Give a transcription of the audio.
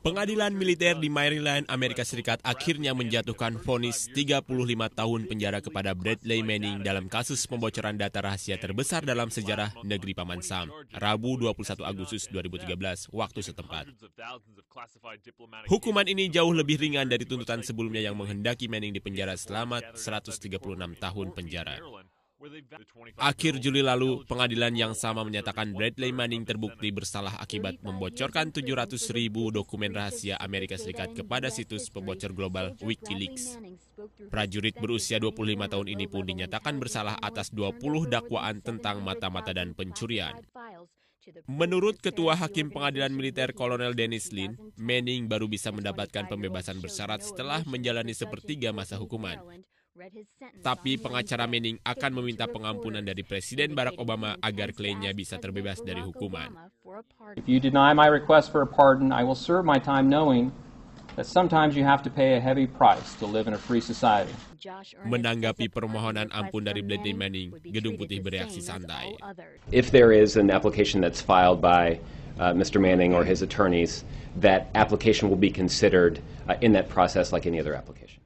Pengadilan militer di Maryland, Amerika Serikat akhirnya menjatuhkan vonis 35 tahun penjara kepada Bradley Manning dalam kasus pembocoran data rahasia terbesar dalam sejarah negeri Paman Sam, Rabu 21 Agustus 2013, waktu setempat. Hukuman ini jauh lebih ringan dari tuntutan sebelumnya yang menghendaki Manning dipenjara selama 136 tahun penjara. Akhir Juli lalu, pengadilan yang sama menyatakan Bradley Manning terbukti bersalah akibat membocorkan 700 ribu dokumen rahasia Amerika Serikat kepada situs pembocor global Wikileaks. Prajurit berusia 25 tahun ini pun dinyatakan bersalah atas 20 dakwaan tentang mata-mata dan pencurian. Menurut Ketua Hakim Pengadilan Militer Kolonel Dennis Lin, Manning baru bisa mendapatkan pembebasan bersyarat setelah menjalani sepertiga masa hukuman. Tapi pengacara Manning akan meminta pengampunan dari Presiden Barack Obama agar kliennya bisa terbebas dari hukuman. If you deny my request for a pardon, I will serve my time knowing that sometimes you have to pay a heavy price to live in a free society. Menanggapi permohonan ampun dari Bradley Manning, Gedung Putih bereaksi santai. If there is an application that's filed by uh, Mr. Manning or his attorneys, that application will be considered uh, in that process like any other application.